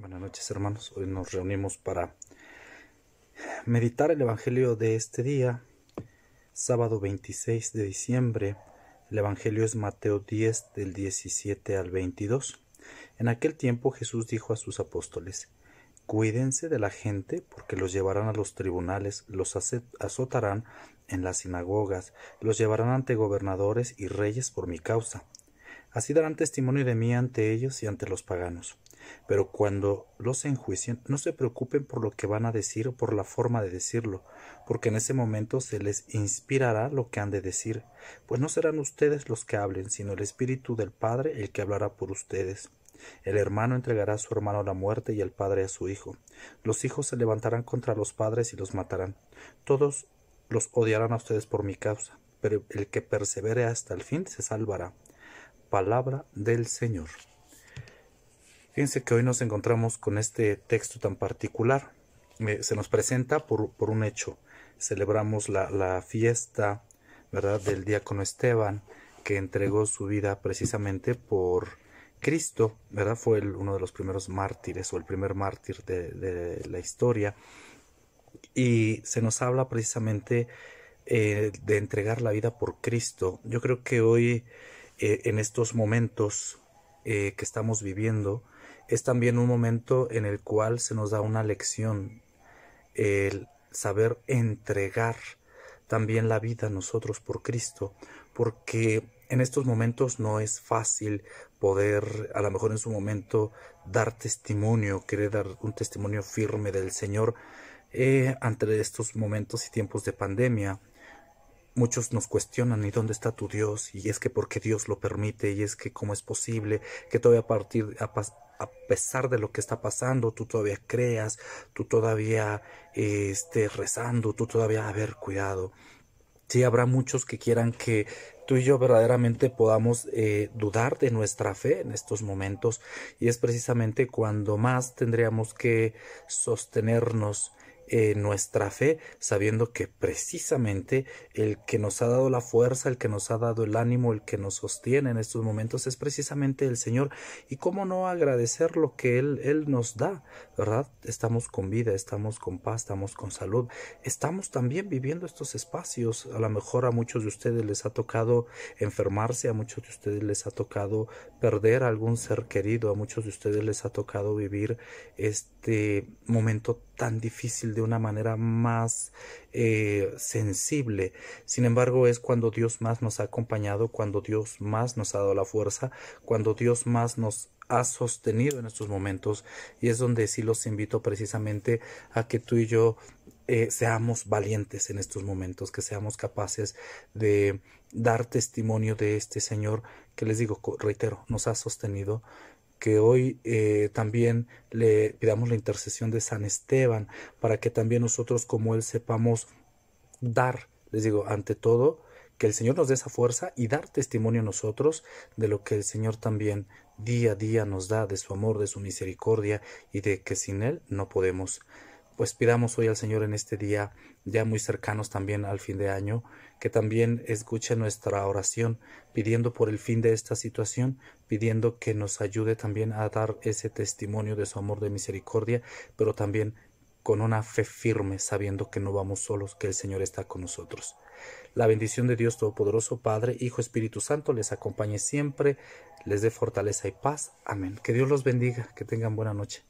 Buenas noches hermanos, hoy nos reunimos para meditar el Evangelio de este día, sábado 26 de diciembre. El Evangelio es Mateo 10 del 17 al 22. En aquel tiempo Jesús dijo a sus apóstoles, Cuídense de la gente porque los llevarán a los tribunales, los azotarán en las sinagogas, los llevarán ante gobernadores y reyes por mi causa. Así darán testimonio de mí ante ellos y ante los paganos pero cuando los enjuicien no se preocupen por lo que van a decir o por la forma de decirlo, porque en ese momento se les inspirará lo que han de decir, pues no serán ustedes los que hablen, sino el Espíritu del Padre el que hablará por ustedes. El hermano entregará a su hermano a la muerte y el padre a su hijo. Los hijos se levantarán contra los padres y los matarán. Todos los odiarán a ustedes por mi causa, pero el que persevere hasta el fin se salvará. Palabra del Señor. Fíjense que hoy nos encontramos con este texto tan particular. Eh, se nos presenta por, un hecho. Celebramos la, fiesta ¿verdad? del diácono Esteban, que entregó su vida precisamente por Cristo, ¿verdad? Fue uno de los primeros mártires o el primer mártir de, la historia. Y se nos habla precisamente eh, de entregar la vida por Cristo. Yo creo que hoy, eh, en estos momentos que estamos viviendo, es también un momento en el cual se nos da una lección, el saber entregar también la vida a nosotros por Cristo, porque en estos momentos no es fácil poder, a lo mejor en su momento, dar testimonio, querer dar un testimonio firme del Señor eh, ante estos momentos y tiempos de pandemia. Muchos nos cuestionan, ¿y dónde está tu Dios? Y es que porque Dios lo permite, y es que cómo es posible que todavía a partir, a, pesar de lo que está pasando, tú todavía creas, tú todavía estés rezando, tú todavía, haber cuidado. Sí, habrá muchos que quieran que tú y yo verdaderamente podamos eh, dudar de nuestra fe en estos momentos, y es precisamente cuando más tendríamos que sostenernos eh, nuestra fe, sabiendo que precisamente el que nos ha dado la fuerza, el que nos ha dado el ánimo, el que nos sostiene en estos momentos es precisamente el Señor. Y cómo no agradecer lo que Él, Él nos da, ¿verdad? Estamos con vida, estamos con paz, estamos con salud, estamos también viviendo estos espacios. A lo mejor a muchos de ustedes les ha tocado enfermarse, a muchos de ustedes les ha tocado perder algún ser querido, a muchos de ustedes les ha tocado vivir este momento tan difícil de una manera más eh, sensible. Sin embargo, es cuando Dios más nos ha acompañado, cuando Dios más nos ha dado la fuerza, cuando Dios más nos ha sostenido en estos momentos. Y es donde sí los invito precisamente a que tú y yo eh, seamos valientes en estos momentos, que seamos capaces de dar testimonio de este Señor que les digo, reitero, nos ha sostenido que hoy eh, también le pidamos la intercesión de San Esteban, para que también nosotros como Él sepamos dar, les digo, ante todo, que el Señor nos dé esa fuerza y dar testimonio a nosotros de lo que el Señor también día a día nos da, de su amor, de su misericordia y de que sin Él no podemos pues pidamos hoy al Señor en este día, ya muy cercanos también al fin de año, que también escuche nuestra oración, pidiendo por el fin de esta situación, pidiendo que nos ayude también a dar ese testimonio de su amor de misericordia, pero también con una fe firme, sabiendo que no vamos solos, que el Señor está con nosotros. La bendición de Dios Todopoderoso, Padre, Hijo, Espíritu Santo, les acompañe siempre, les dé fortaleza y paz. Amén. Que Dios los bendiga, que tengan buena noche.